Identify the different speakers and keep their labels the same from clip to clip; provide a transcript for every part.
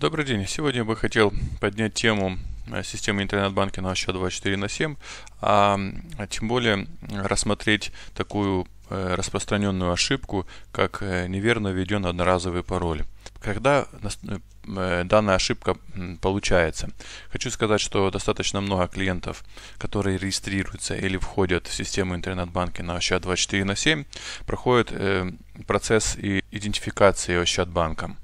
Speaker 1: Добрый день. Сегодня я бы хотел поднять тему э, системы интернет-банкинга на счет 24 на 7, а, а, тем более рассмотреть такую э, распространенную ошибку, как э, неверно введен одноразовый пароль. Когда данная ошибка получается? Хочу сказать, что достаточно много клиентов, которые регистрируются или входят в систему интернет банкинга на счет 24 на 7, проходят процесс идентификации Ощад банком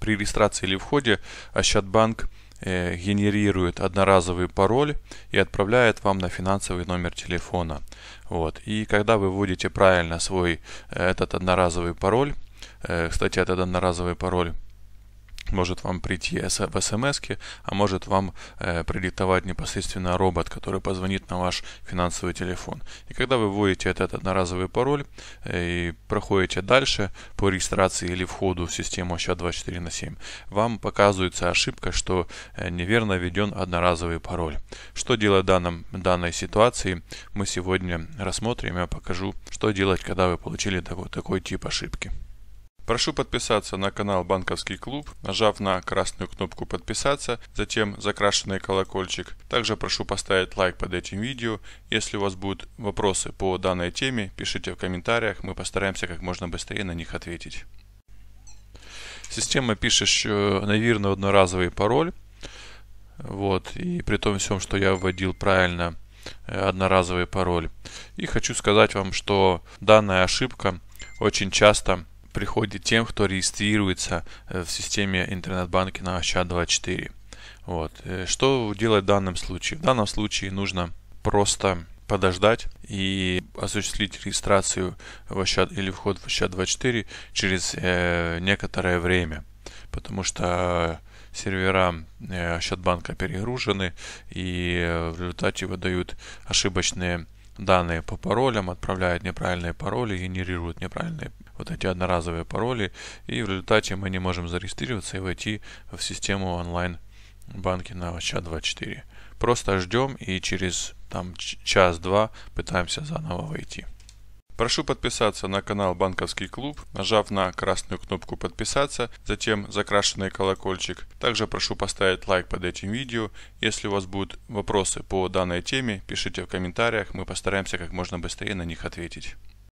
Speaker 1: при регистрации или входе Ощадбанк а э, генерирует одноразовый пароль и отправляет вам на финансовый номер телефона. Вот. И когда вы вводите правильно свой э, этот одноразовый пароль, э, кстати, этот одноразовый пароль может вам прийти в смс, а может вам э, прилетовать непосредственно робот, который позвонит на ваш финансовый телефон. И когда вы вводите этот одноразовый пароль э, и проходите дальше по регистрации или входу в систему SHA-24 на 7, вам показывается ошибка, что э, неверно введен одноразовый пароль. Что делать в данном, данной ситуации, мы сегодня рассмотрим. Я покажу, что делать, когда вы получили такой, такой тип ошибки. Прошу подписаться на канал Банковский клуб, нажав на красную кнопку подписаться, затем закрашенный колокольчик. Также прошу поставить лайк под этим видео. Если у вас будут вопросы по данной теме, пишите в комментариях, мы постараемся как можно быстрее на них ответить. Система пишет, что навірно одноразовый пароль. Вот. И при том всем, что я вводил правильно э, одноразовый пароль. И хочу сказать вам, что данная ошибка очень часто приходит тем, кто регистрируется э, в системе интернет-банкинга HA24. Вот. Э, что делать в данном случае? В данном случае нужно просто подождать и осуществить регистрацию в HA а, или вход в HA24 через э, некоторое время, потому что сервера э, банка перегружены и э, в результате выдают ошибочные данные по паролям, отправляют неправильные пароли, генерируют неправильные вот эти одноразовые пароли, и в результате мы не можем зарегистрироваться и войти в систему онлайн банки на ЧА-24. Просто ждем и через там час-два пытаемся заново войти. Прошу подписаться на канал Банковский клуб, нажав на красную кнопку подписаться, затем закрашенный колокольчик. Также прошу поставить лайк под этим видео. Если у вас будут вопросы по данной теме, пишите в комментариях, мы постараемся как можно быстрее на них ответить.